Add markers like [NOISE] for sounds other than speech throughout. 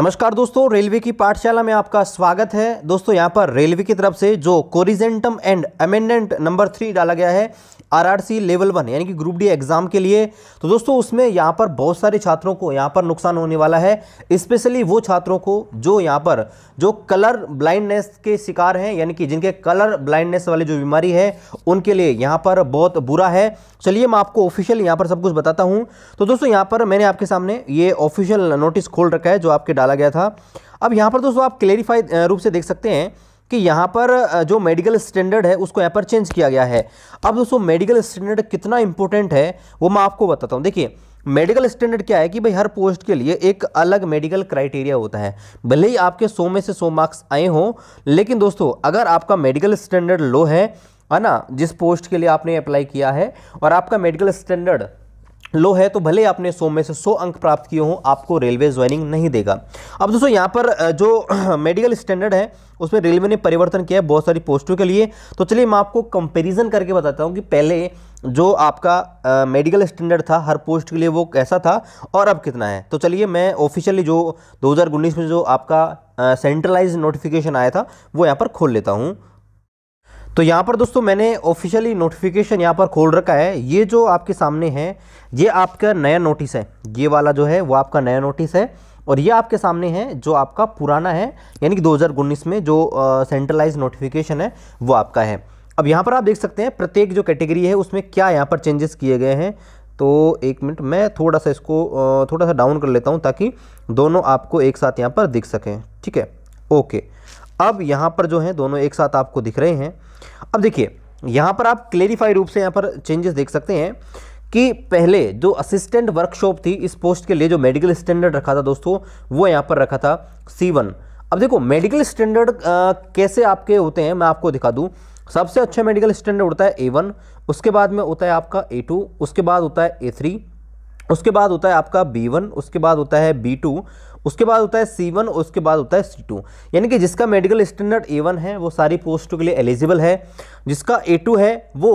नमस्कार दोस्तों रेलवे की पाठशाला में आपका स्वागत है दोस्तों यहाँ पर रेलवे की तरफ से जो corrigendum and amendment number three डाला गया है आरआरसी लेवल वन यानी कि ग्रुप डी एग्जाम के लिए तो दोस्तों उसमें यहाँ पर बहुत सारे छात्रों को यहाँ पर नुकसान होने वाला है स्पेशली वो छात्रों को जो यहाँ पर जो कलर ब्लाइंडनेस के शिकार हैं यानी कि जिनके कलर ब्लाइंडनेस वाली जो बीमारी है उनके लिए यहाँ पर बहुत बुरा है चलिए मैं आपको ऑफिशियल यहाँ पर सब कुछ बताता हूँ तो दोस्तों यहाँ पर मैंने आपके सामने ये ऑफिशियल नोटिस खोल रखा है जो आपके डाला निकाला गया था अब यहाँ पर दोस्तों आप क्लेरिफाई रूप से देख सकते हैं कि यहाँ पर जो मेडिकल स्टैंडर्ड है उसको यहाँ पर चेंज किया गया है अब दोस्तों मेडिकल स्टैंडर्ड कितना इंपॉर्टेंट है वो मैं आपको बताता हूँ देखिए मेडिकल स्टैंडर्ड क्या है कि भाई हर पोस्ट के लिए एक अलग मेडिकल क्राइटेरिया होता है भले ही आपके 100 में से 100 मार्क्स आए हों लेकिन दोस्तों अगर आपका मेडिकल स्टैंडर्ड लो है है ना जिस पोस्ट के लिए आपने अप्लाई किया है और आपका मेडिकल स्टैंडर्ड लो है तो भले आपने सौ में से सौ अंक प्राप्त किए हों आपको रेलवे ज्वाइनिंग नहीं देगा अब दोस्तों यहाँ पर जो [CLEARS THROAT] मेडिकल स्टैंडर्ड है उसमें रेलवे ने परिवर्तन किया है बहुत सारी पोस्टों के लिए तो चलिए मैं आपको कंपैरिजन करके बताता हूँ कि पहले जो आपका मेडिकल स्टैंडर्ड था हर पोस्ट के लिए वो कैसा था और अब कितना है तो चलिए मैं ऑफिशियली जो दो में जो आपका सेंट्रलाइज नोटिफिकेशन आया था वो यहाँ पर खोल लेता हूँ तो यहाँ पर दोस्तों मैंने ऑफिशियली नोटिफिकेशन यहाँ पर खोल रखा है ये जो आपके सामने है ये आपका नया नोटिस है ये वाला जो है वो आपका नया नोटिस है और ये आपके सामने है जो आपका पुराना है यानी कि दो में जो सेंट्रलाइज नोटिफिकेशन है वो आपका है अब यहाँ पर आप देख सकते हैं प्रत्येक जो कैटेगरी है उसमें क्या यहाँ पर चेंजेस किए गए हैं तो एक मिनट मैं थोड़ा सा इसको थोड़ा सा डाउन कर लेता हूँ ताकि दोनों आपको एक साथ यहाँ पर दिख सकें ठीक है ओके अब यहाँ पर जो है दोनों एक साथ आपको दिख रहे हैं अब देखिए यहाँ पर आप क्लेरिफाई रूप से यहाँ पर चेंजेस देख सकते हैं कि पहले जो असिस्टेंट वर्कशॉप थी इस पोस्ट के लिए जो मेडिकल स्टैंडर्ड रखा था दोस्तों वो यहाँ पर रखा था सी वन अब देखो मेडिकल स्टैंडर्ड कैसे आपके होते हैं मैं आपको दिखा दूँ सबसे अच्छा मेडिकल स्टैंडर्ड होता है ए वन उसके बाद में होता है आपका ए टू उसके बाद होता है ए थ्री उसके बाद होता है आपका बी वन उसके बाद होता है बी टू उसके बाद होता है सी वन उसके बाद होता है सी टू यानी कि जिसका मेडिकल स्टैंडर्ड ए वन है वो सारी पोस्टों के लिए एलिजिबल है जिसका ए टू है वो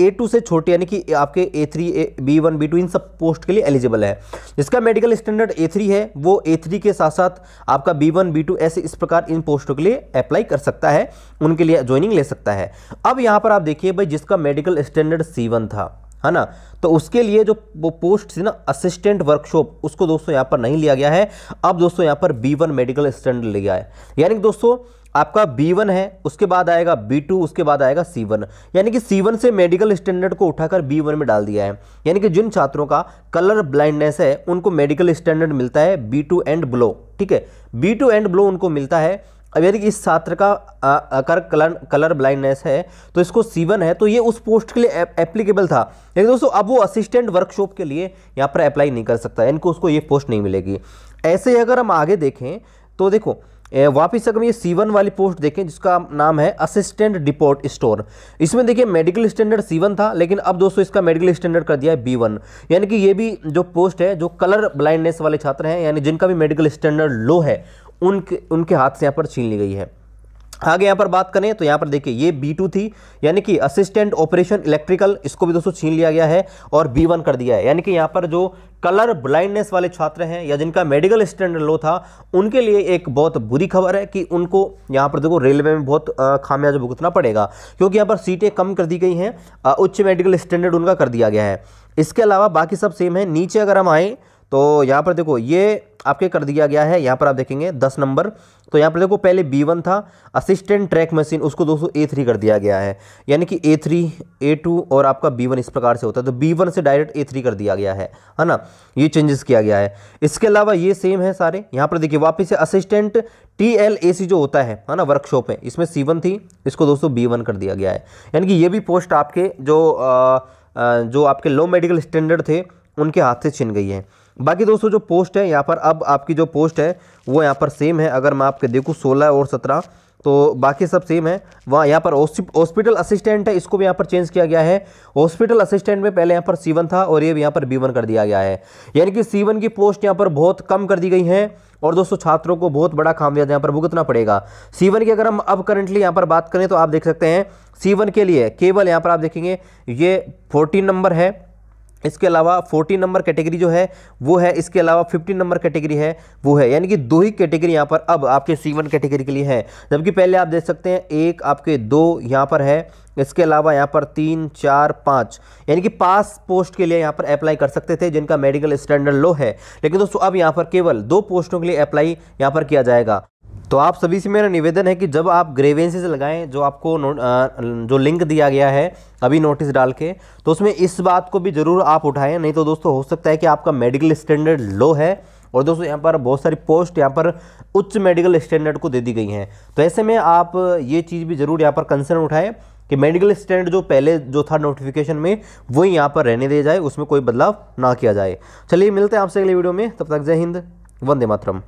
ए टू से छोटे यानी कि आपके A three A B one B two इन सब पोस्ट के लिए एलिजिबल है जिसका मेडिकल स्टैंडर्ड ए थ्री है वो ए थ्री के साथ साथ आपका बी वन बी टू ऐसे इस प्रकार इन पोस्टों के लिए अप्लाई कर सकता है उनके लिए ज्वाइनिंग ले सकता है अब यहाँ पर आप देखिए भाई जिसका मेडिकल स्टैंडर्ड सी वन था है हाँ ना तो उसके लिए जो वो पोस्ट थी ना असिस्टेंट वर्कशॉप उसको दोस्तों यहाँ पर नहीं लिया गया है अब दोस्तों यहाँ पर बी वन मेडिकल असिस्टेंट लिया गया है यानी कि दोस्तों आपका बी वन है उसके बाद आएगा बी टू उसके बाद आएगा सी वन यानी कि सी वन से मेडिकल स्टैंडर्ड को उठाकर बी वन में डाल दिया है यानी कि जिन छात्रों का कलर ब्लाइंडनेस है उनको मेडिकल स्टैंडर्ड मिलता है बी टू एंड ब्लो ठीक है बी टू एंड ब्लो उनको मिलता है अब यदि इस छात्र का अगर कलर कलर ब्लाइंडनेस है तो इसको सीवन है तो ये उस पोस्ट के लिए एप्लीकेबल था लेकिन दोस्तों अब वो असिस्टेंट वर्कशॉप के लिए यहाँ पर अप्लाई नहीं कर सकता इनको उसको ये पोस्ट नहीं मिलेगी ऐसे ही अगर हम आगे देखें तो देखो वापिस अगर ये सीवन वाली पोस्ट देखें जिसका नाम है असिस्टेंट डिपोर्ट स्टोर इसमें देखिए मेडिकल स्टैंडर्ड सीवन था लेकिन अब दोस्तों इसका मेडिकल स्टैंडर्ड कर दिया है बी वन यानी कि ये भी जो पोस्ट है जो कलर ब्लाइंडनेस वाले छात्र हैं यानी जिनका भी मेडिकल स्टैंडर्ड लो है उनके उनके हाथ से यहाँ पर छीन ली गई है आगे यहाँ पर बात करें तो यहाँ पर देखिए ये बी टू थी यानी कि असिस्टेंट ऑपरेशन इलेक्ट्रिकल इसको भी दोस्तों छीन लिया गया है और बी वन कर दिया है यानी कि यहाँ पर जो कलर ब्लाइंडनेस वाले छात्र हैं या जिनका मेडिकल स्टैंडर्ड लो था उनके लिए एक बहुत बुरी खबर है कि उनको यहाँ पर देखो रेलवे में बहुत खामियाजा भुगतना पड़ेगा क्योंकि यहाँ पर सीटें कम कर दी गई हैं उच्च मेडिकल स्टैंडर्ड उनका कर दिया गया है इसके अलावा बाकी सब सेम है नीचे अगर हम आएँ तो यहाँ पर देखो ये आपके कर दिया गया है यहाँ पर आप देखेंगे दस नंबर तो यहाँ पर देखो पहले बी वन था असिस्टेंट ट्रैक मशीन उसको दोस्तों ए थ्री कर दिया गया है यानी कि ए थ्री ए टू और आपका बी वन इस प्रकार से होता है तो बी वन से डायरेक्ट ए थ्री कर दिया गया है है ना ये चेंजेस किया गया है इसके अलावा ये सेम है सारे यहाँ पर देखिए वापस से assistant T L A C जो होता है है ना वर्कशॉप में इसमें सी वन थी इसको दोस्तों बी वन कर दिया गया है यानी कि ये भी पोस्ट आपके जो आ, जो आपके लो मेडिकल स्टैंडर्ड थे उनके हाथ से छिन गई है बाकी दोस्तों जो पोस्ट है यहाँ पर अब आपकी जो पोस्ट है वो यहाँ पर सेम है अगर मैं आपके देखूँ सोलह और सत्रह तो बाकी सब सेम है वहाँ यहाँ पर हॉस्पिटल असिस्टेंट है इसको भी यहाँ पर चेंज किया गया है हॉस्पिटल असिस्टेंट में पहले यहाँ पर सीवन था और ये भी यहाँ पर बीवन कर दिया गया है यानी कि सीवन की पोस्ट यहाँ पर बहुत कम कर दी गई है और दोस्तों छात्रों को बहुत बड़ा कामयाब यहाँ पर भुगतना पड़ेगा सीवन की अगर हम अब करंटली यहाँ पर बात करें तो आप देख सकते हैं सीवन के लिए केवल यहाँ पर आप देखेंगे ये फोर्टीन नंबर है इसके अलावा फोर्टीन नंबर कैटेगरी जो है वो है इसके अलावा फिफ्टीन नंबर कैटेगरी है वो है यानी कि दो ही कैटेगरी यहाँ पर अब आपके सी वन कैटेगरी के लिए है जबकि पहले आप देख सकते हैं एक आपके दो यहाँ पर है इसके अलावा यहाँ पर तीन चार पाँच यानी कि पास पोस्ट के लिए यहाँ पर अप्लाई कर सकते थे जिनका मेडिकल स्टैंडर्ड लो है लेकिन दोस्तों अब यहाँ पर केवल दो पोस्टों के लिए अप्लाई यहाँ पर किया जाएगा तो आप सभी से मेरा निवेदन है कि जब आप ग्रेवेंसीज लगाएं जो आपको जो लिंक दिया गया है अभी नोटिस डाल के तो उसमें इस बात को भी ज़रूर आप उठाएं नहीं तो दोस्तों हो सकता है कि आपका मेडिकल स्टैंडर्ड लो है और दोस्तों यहाँ पर बहुत सारी पोस्ट यहाँ पर उच्च मेडिकल स्टैंडर्ड को दे दी गई हैं तो ऐसे में आप ये चीज़ भी ज़रूर यहाँ पर कंसर्न उठाएं कि मेडिकल स्टैंडर्ड जो पहले जो था नोटिफिकेशन में वही यहाँ पर रहने दिया जाए उसमें कोई बदलाव ना किया जाए चलिए मिलते हैं आपसे अगले वीडियो में तब तक जय हिंद वंदे मातरम